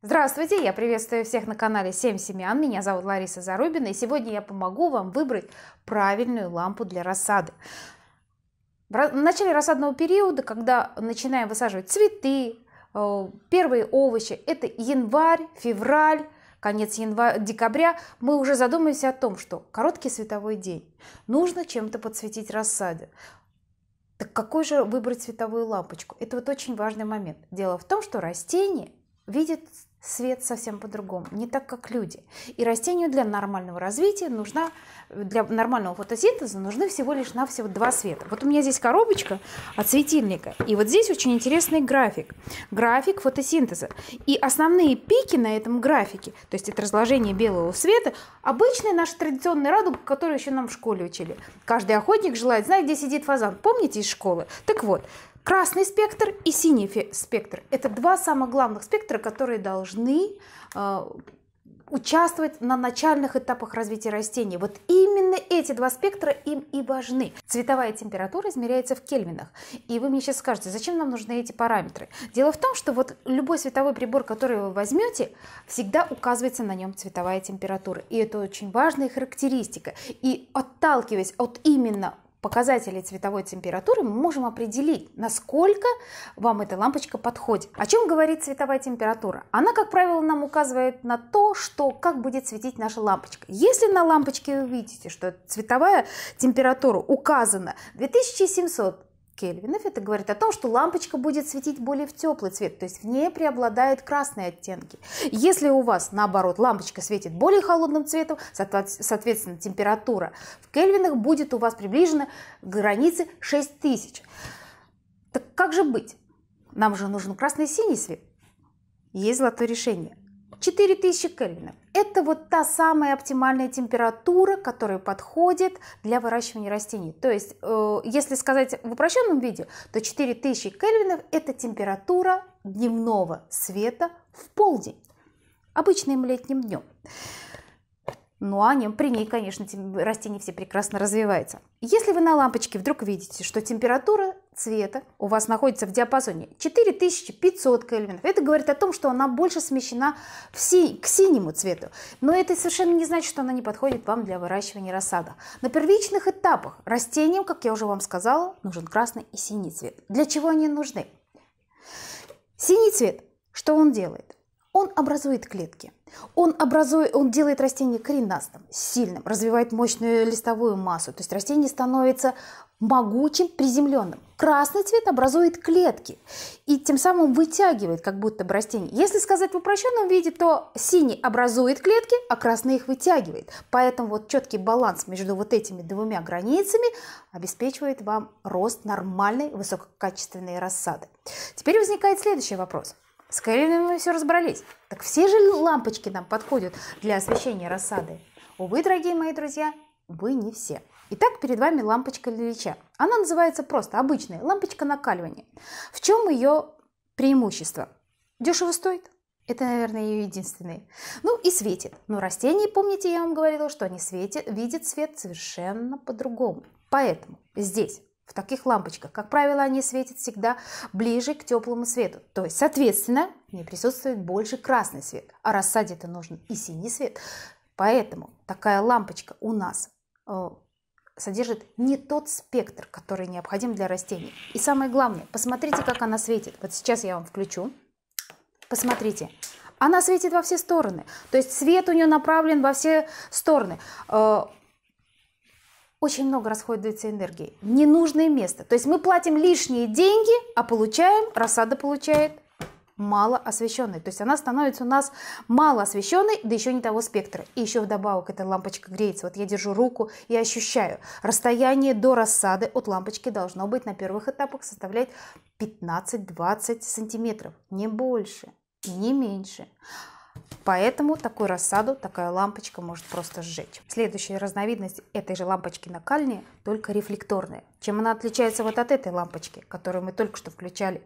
Здравствуйте, я приветствую всех на канале 7 семян, меня зовут Лариса Зарубина и сегодня я помогу вам выбрать правильную лампу для рассады. В начале рассадного периода, когда начинаем высаживать цветы, э, первые овощи, это январь, февраль, конец января, декабря, мы уже задумаемся о том, что короткий световой день, нужно чем-то подсветить рассаде. Так какой же выбрать цветовую лампочку? Это вот очень важный момент. Дело в том, что растение видит свет совсем по-другому, не так, как люди. И растению для нормального развития нужна, для нормального фотосинтеза нужны всего лишь навсего два света. Вот у меня здесь коробочка от светильника, и вот здесь очень интересный график. График фотосинтеза. И основные пики на этом графике, то есть это разложение белого света, обычный наш традиционный радуга, который еще нам в школе учили. Каждый охотник желает знать, где сидит фазан. Помните из школы? Так вот, Красный спектр и синий спектр – это два самых главных спектра, которые должны э, участвовать на начальных этапах развития растений. Вот именно эти два спектра им и важны. Цветовая температура измеряется в кельвинах. И вы мне сейчас скажете, зачем нам нужны эти параметры? Дело в том, что вот любой световой прибор, который вы возьмете, всегда указывается на нем цветовая температура. И это очень важная характеристика. И отталкиваясь от именно показателей цветовой температуры мы можем определить, насколько вам эта лампочка подходит. О чем говорит цветовая температура? Она, как правило, нам указывает на то, что как будет светить наша лампочка. Если на лампочке вы видите, что цветовая температура указана 2700 кельвинов, это говорит о том, что лампочка будет светить более в теплый цвет, то есть в ней преобладают красные оттенки. Если у вас, наоборот, лампочка светит более холодным цветом, соответственно, температура в кельвинах будет у вас приближена к границе 6000. Так как же быть? Нам же нужен красный и синий свет. Есть золотое решение. 4000 кельвинов. Это вот та самая оптимальная температура, которая подходит для выращивания растений. То есть, э, если сказать в упрощенном виде, то 4000 кельвинов – это температура дневного света в полдень, обычным летним днем. Ну а не, при ней, конечно, растения все прекрасно развиваются. Если вы на лампочке вдруг видите, что температура цвета у вас находится в диапазоне 4500 кельвинов. Это говорит о том, что она больше смещена в си к синему цвету. Но это совершенно не значит, что она не подходит вам для выращивания рассадок. На первичных этапах растениям, как я уже вам сказала, нужен красный и синий цвет. Для чего они нужны? Синий цвет, что он делает? Он образует клетки. Он, образует, он делает растение коренастым, сильным, развивает мощную листовую массу. То есть растение становится могучим, приземленным. Красный цвет образует клетки и тем самым вытягивает как будто бы растение. Если сказать в упрощенном виде, то синий образует клетки, а красный их вытягивает. Поэтому вот четкий баланс между вот этими двумя границами обеспечивает вам рост нормальной высококачественной рассады. Теперь возникает следующий вопрос – с Каэлином мы все разобрались. Так все же лампочки нам подходят для освещения рассады. Увы, дорогие мои друзья, вы не все. Итак, перед вами лампочка Лилича. Она называется просто обычная лампочка накаливания. В чем ее преимущество? Дешево стоит. Это, наверное, ее единственное. Ну и светит. Но растения, помните, я вам говорила, что они светят, видят свет совершенно по-другому. Поэтому здесь в таких лампочках. Как правило, они светят всегда ближе к теплому свету. То есть, соответственно, не присутствует больше красный свет. А рассаде это нужен и синий свет. Поэтому такая лампочка у нас э, содержит не тот спектр, который необходим для растений. И самое главное, посмотрите, как она светит. Вот сейчас я вам включу. Посмотрите, она светит во все стороны. То есть свет у нее направлен во все стороны. Э, очень много расходуется энергии. Ненужное место. То есть мы платим лишние деньги, а получаем, рассада получает мало освещенной. То есть она становится у нас мало освещенной, да еще не того спектра. И еще вдобавок эта лампочка греется. Вот я держу руку и ощущаю. Расстояние до рассады от лампочки должно быть на первых этапах составлять 15-20 сантиметров. Не больше, не меньше. Поэтому такую рассаду такая лампочка может просто сжечь. Следующая разновидность этой же лампочки накальные, только рефлекторная. Чем она отличается вот от этой лампочки, которую мы только что включали?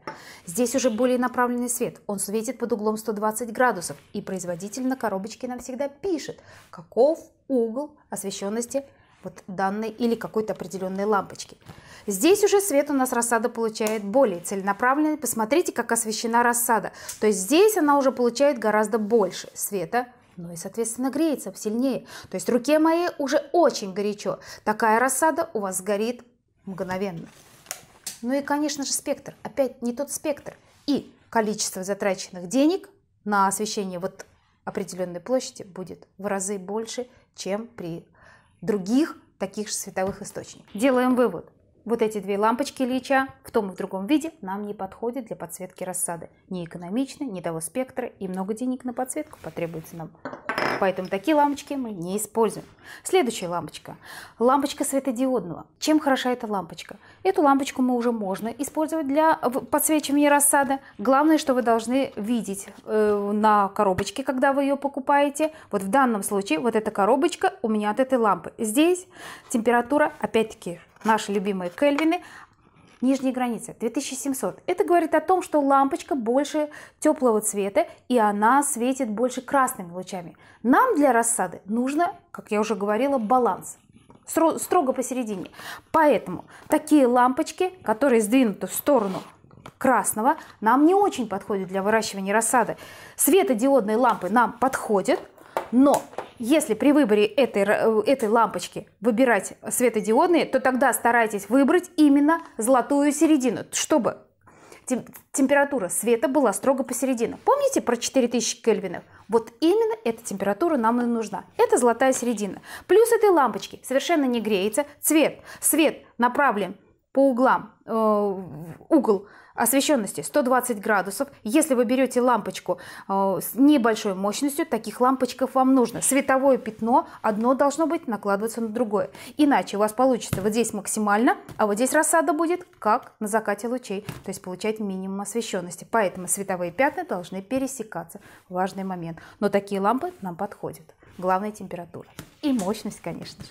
Здесь уже более направленный свет. Он светит под углом 120 градусов. И производитель на коробочке нам всегда пишет, каков угол освещенности вот данной или какой-то определенной лампочки. Здесь уже свет у нас рассада получает более целенаправленный. Посмотрите, как освещена рассада. То есть здесь она уже получает гораздо больше света, ну и, соответственно, греется сильнее. То есть руке моей уже очень горячо. Такая рассада у вас горит мгновенно. Ну и, конечно же, спектр. Опять не тот спектр. И количество затраченных денег на освещение вот определенной площади будет в разы больше, чем при других таких же световых источников. Делаем вывод. Вот эти две лампочки Лича в том и в другом виде нам не подходят для подсветки рассады. Не экономичны, не того спектра и много денег на подсветку потребуется нам. Поэтому такие лампочки мы не используем. Следующая лампочка. Лампочка светодиодного. Чем хороша эта лампочка? Эту лампочку мы уже можно использовать для подсвечивания рассады. Главное, что вы должны видеть э, на коробочке, когда вы ее покупаете. Вот в данном случае вот эта коробочка у меня от этой лампы. Здесь температура, опять-таки, наши любимые кельвины, нижней границы 2700. Это говорит о том, что лампочка больше теплого цвета и она светит больше красными лучами. Нам для рассады нужно, как я уже говорила, баланс строго посередине. Поэтому такие лампочки, которые сдвинуты в сторону красного, нам не очень подходят для выращивания рассады. Светодиодные лампы нам подходят, но если при выборе этой, э, этой лампочки выбирать светодиодные, то тогда старайтесь выбрать именно золотую середину, чтобы тем, температура света была строго посередине. Помните про 4000 кельвинов? Вот именно эта температура нам и нужна. Это золотая середина. Плюс этой лампочки совершенно не греется. Цвет. Свет направлен по углам, э, угол освещенности 120 градусов. Если вы берете лампочку э, с небольшой мощностью, таких лампочков вам нужно. Световое пятно одно должно быть накладываться на другое. Иначе у вас получится вот здесь максимально, а вот здесь рассада будет как на закате лучей, то есть получать минимум освещенности. Поэтому световые пятна должны пересекаться. Важный момент. Но такие лампы нам подходят. Главная температура и мощность, конечно же.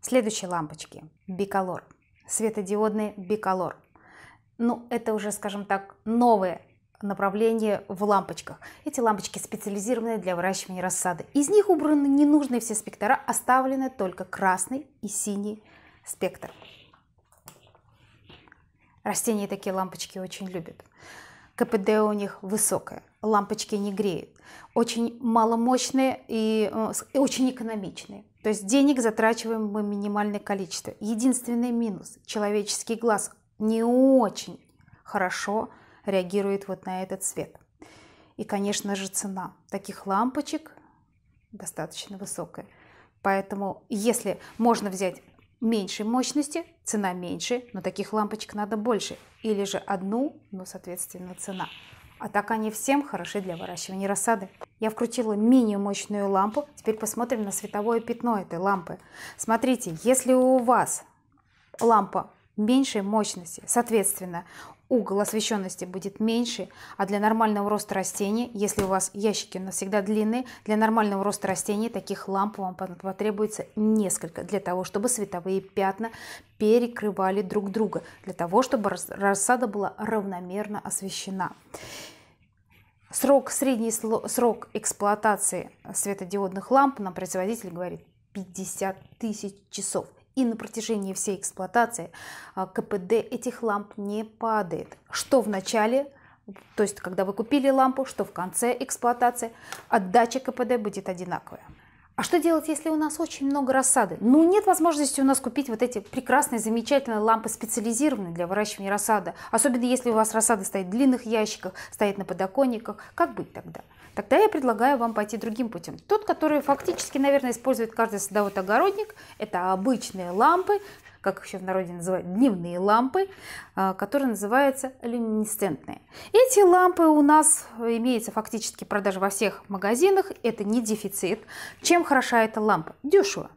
Следующие лампочки. Биколор светодиодный биколор. Ну, это уже, скажем так, новое направление в лампочках. Эти лампочки специализированы для выращивания рассады. Из них убраны ненужные все спектра, оставлены только красный и синий спектр. Растения такие лампочки очень любят. КПД у них высокое, лампочки не греют, очень маломощные и, э, и очень экономичные. То есть денег затрачиваем мы минимальное количество. Единственный минус – человеческий глаз не очень хорошо реагирует вот на этот цвет. И, конечно же, цена таких лампочек достаточно высокая. Поэтому, если можно взять меньшей мощности, цена меньше, но таких лампочек надо больше. Или же одну, но, соответственно, цена. А так они всем хороши для выращивания рассады. Я вкрутила менее мощную лампу. Теперь посмотрим на световое пятно этой лампы. Смотрите, если у вас лампа меньшей мощности. Соответственно, угол освещенности будет меньше, а для нормального роста растений, если у вас ящики навсегда длинные, для нормального роста растений таких ламп вам потребуется несколько, для того, чтобы световые пятна перекрывали друг друга, для того, чтобы рассада была равномерно освещена. Срок, средний срок эксплуатации светодиодных ламп нам производитель говорит 50 тысяч часов – и на протяжении всей эксплуатации а, КПД этих ламп не падает. Что в начале, то есть когда вы купили лампу, что в конце эксплуатации, отдача КПД будет одинаковая. А что делать, если у нас очень много рассады? Ну, нет возможности у нас купить вот эти прекрасные, замечательные лампы, специализированные для выращивания рассады, Особенно если у вас рассада стоит в длинных ящиках, стоит на подоконниках. Как быть тогда? тогда я предлагаю вам пойти другим путем. Тот, который фактически, наверное, использует каждый садовод-огородник, это обычные лампы, как еще в народе называют, дневные лампы, а, которые называются люминесцентные. Эти лампы у нас имеются фактически продажа во всех магазинах, это не дефицит. Чем хороша эта лампа? Дешево,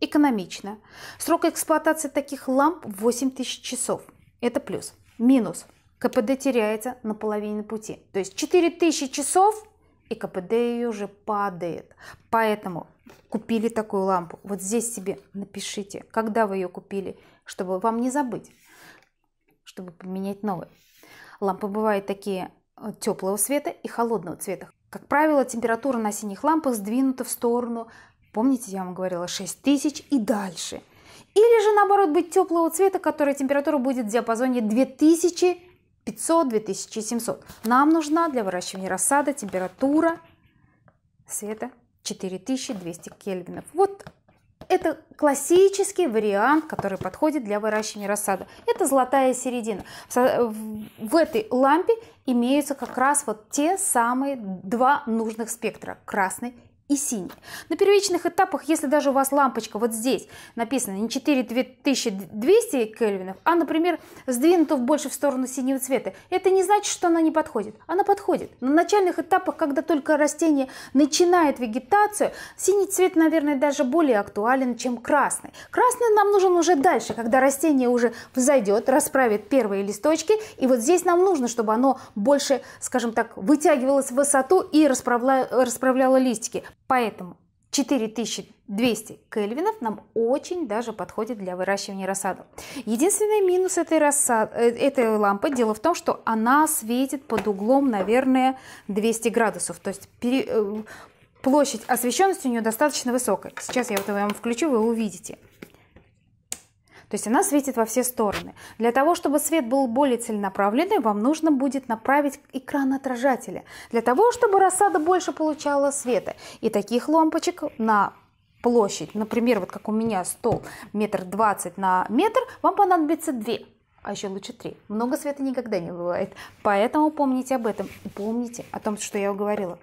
экономично. Срок эксплуатации таких ламп 8000 часов, это плюс. Минус. КПД теряется на половине пути. То есть 4000 часов и КПД ее уже падает. Поэтому купили такую лампу. Вот здесь себе напишите, когда вы ее купили, чтобы вам не забыть, чтобы поменять новые. Лампы бывают такие э, теплого цвета и холодного цвета. Как правило, температура на синих лампах сдвинута в сторону, помните, я вам говорила, 6000 и дальше. Или же, наоборот, быть теплого цвета, которая температура будет в диапазоне 2000 500-2700. Нам нужна для выращивания рассады температура света 4200 кельвинов. Вот это классический вариант, который подходит для выращивания рассады. Это золотая середина. В этой лампе имеются как раз вот те самые два нужных спектра, красный и синий. На первичных этапах, если даже у вас лампочка вот здесь написано не 4200 кельвинов, а, например, сдвинута больше в сторону синего цвета, это не значит, что она не подходит. Она подходит. На начальных этапах, когда только растение начинает вегетацию, синий цвет, наверное, даже более актуален, чем красный. Красный нам нужен уже дальше, когда растение уже взойдет, расправит первые листочки, и вот здесь нам нужно, чтобы оно больше, скажем так, вытягивалось в высоту и расправляло, расправляло листики. Поэтому 4200 кельвинов нам очень даже подходит для выращивания рассаду. Единственный минус этой, рассад... Э, этой лампы, дело в том, что она светит под углом, наверное, 200 градусов. То есть пере... Э, площадь освещенности у нее достаточно высокая. Сейчас я вот вам включу, вы увидите. То есть она светит во все стороны. Для того, чтобы свет был более целенаправленный, вам нужно будет направить экран отражателя. Для того, чтобы рассада больше получала света. И таких лампочек на площадь, например, вот как у меня стол метр двадцать на метр, вам понадобится две а еще лучше три. Много света никогда не бывает. Поэтому помните об этом. И помните о том, что я говорила.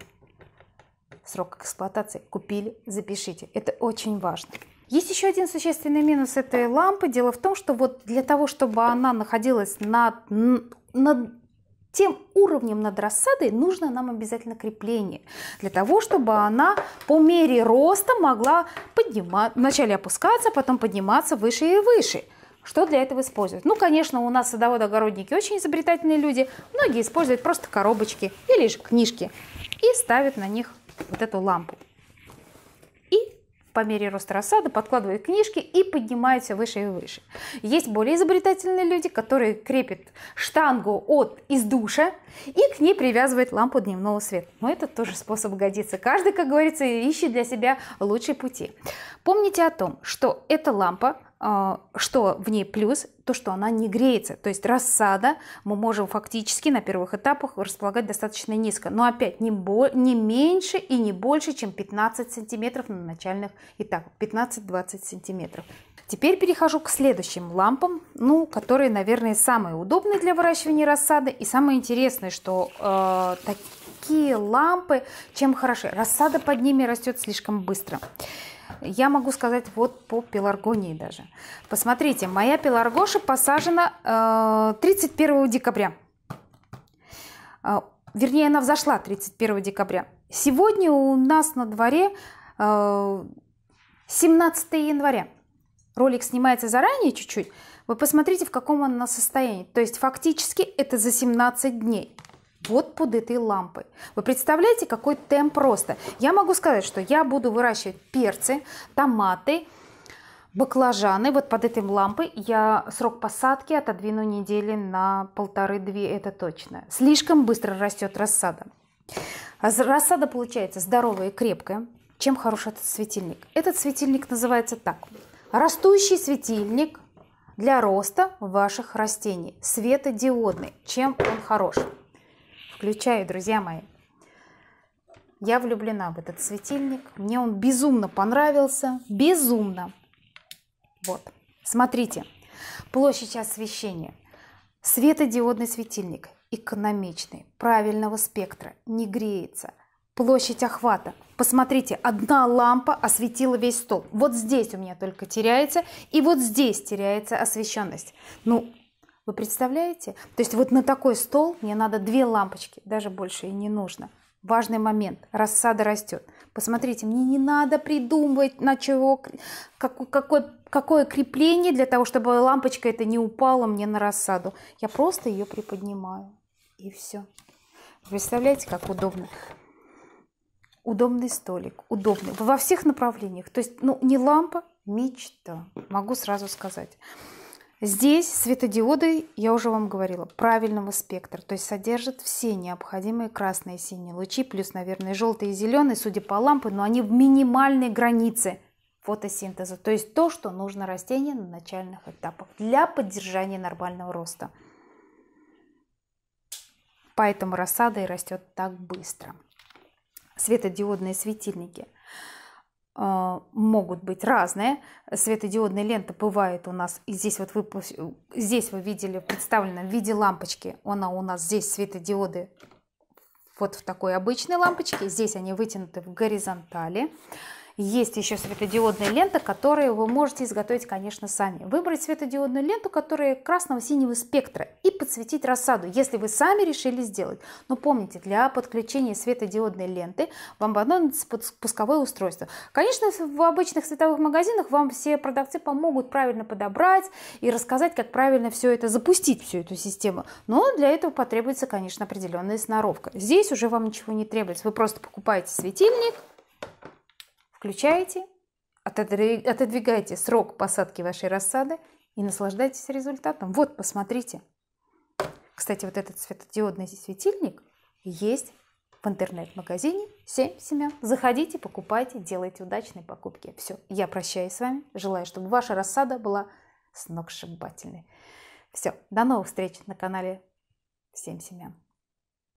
Срок эксплуатации. Купили, запишите. Это очень важно. Есть еще один существенный минус этой лампы. Дело в том, что вот для того, чтобы она находилась над, над тем уровнем над рассадой нужно нам обязательно крепление, для того, чтобы она по мере роста могла поднимать, вначале опускаться, потом подниматься выше и выше. Что для этого используют? Ну, конечно, у нас садоводы-огородники очень изобретательные люди. Многие используют просто коробочки или же книжки и ставят на них вот эту лампу. И по мере роста рассады подкладывают книжки и поднимаются выше и выше. Есть более изобретательные люди, которые крепят штангу от из душа и к ней привязывают лампу дневного света. Но это тоже способ годится. Каждый, как говорится, ищет для себя лучшие пути. Помните о том, что эта лампа а, что в ней плюс, то, что она не греется. То есть рассада мы можем фактически на первых этапах располагать достаточно низко. Но опять не, бо- не меньше и не больше, чем 15 сантиметров на начальных этапах. 15-20 сантиметров. Теперь перехожу к следующим лампам, ну, которые, наверное, самые удобные для выращивания рассады. И самое интересное, что э, такие лампы чем хороши. Рассада под ними растет слишком быстро. Быстро я могу сказать вот по пеларгонии даже. Посмотрите, моя пеларгоша посажена 31 э, декабря. Э, вернее, она взошла 31 декабря. Сегодня у нас на дворе 17 э, января. Ролик снимается заранее чуть-чуть. Вы посмотрите, в каком она состоянии. То есть фактически это за 17 дней вот под этой лампой. Вы представляете, какой темп роста? Я могу сказать, что я буду выращивать перцы, томаты, баклажаны. Вот под этой лампой я срок посадки отодвину недели на полторы-две, это точно. Слишком быстро растет рассада. Рассада получается здоровая и крепкая. Чем хорош этот светильник? Этот светильник называется так. Растущий светильник для роста ваших растений. Светодиодный. Чем он хорош? включаю, друзья мои. Я влюблена в этот светильник. Мне он безумно понравился. Безумно. Вот. Смотрите. Площадь освещения. Светодиодный светильник. Экономичный. Правильного спектра. Не греется. Площадь охвата. Посмотрите, одна лампа осветила весь стол. Вот здесь у меня только теряется. И вот здесь теряется освещенность. Ну, вы представляете? То есть вот на такой стол мне надо две лампочки, даже больше и не нужно. Важный момент. Рассада растет. Посмотрите, мне не надо придумывать, на чего, как, какое, какое крепление для того, чтобы лампочка это не упала мне на рассаду. Я просто ее приподнимаю. И все. Представляете, как удобно удобный столик, удобный во всех направлениях. То есть, ну, не лампа, мечта, могу сразу сказать. Здесь светодиоды, я уже вам говорила, правильного спектра, то есть содержат все необходимые красные и синие лучи, плюс, наверное, желтые и зеленые, судя по лампе, но они в минимальной границе фотосинтеза, то есть то, что нужно растению на начальных этапах для поддержания нормального роста. Поэтому рассада и растет так быстро. Светодиодные светильники – а, могут быть разные. Светодиодные ленты бывают у нас, и здесь вот вы, э, здесь вы видели представлено в виде лампочки. Она у нас здесь светодиоды вот в такой обычной лампочке. Здесь они вытянуты в горизонтали. Есть еще светодиодная лента, которую вы можете изготовить, конечно, сами. Выбрать светодиодную ленту, которая красного-синего спектра, и подсветить рассаду, если вы сами решили сделать. Но помните, для подключения светодиодной ленты вам понадобится пусковое устройство. Конечно, в обычных световых магазинах вам все продавцы помогут правильно подобрать и рассказать, как правильно все это запустить, всю эту систему. Но для этого потребуется, конечно, определенная сноровка. Здесь уже вам ничего не требуется. Вы просто покупаете светильник, Включаете, отодвигаете срок посадки вашей рассады и наслаждайтесь результатом. Вот, посмотрите. Кстати, вот этот светодиодный светильник есть в интернет-магазине 7 семян. Заходите, покупайте, делайте удачные покупки. Все, я прощаюсь с вами. Желаю, чтобы ваша рассада была сногсшибательной. Все, до новых встреч на канале 7 семян.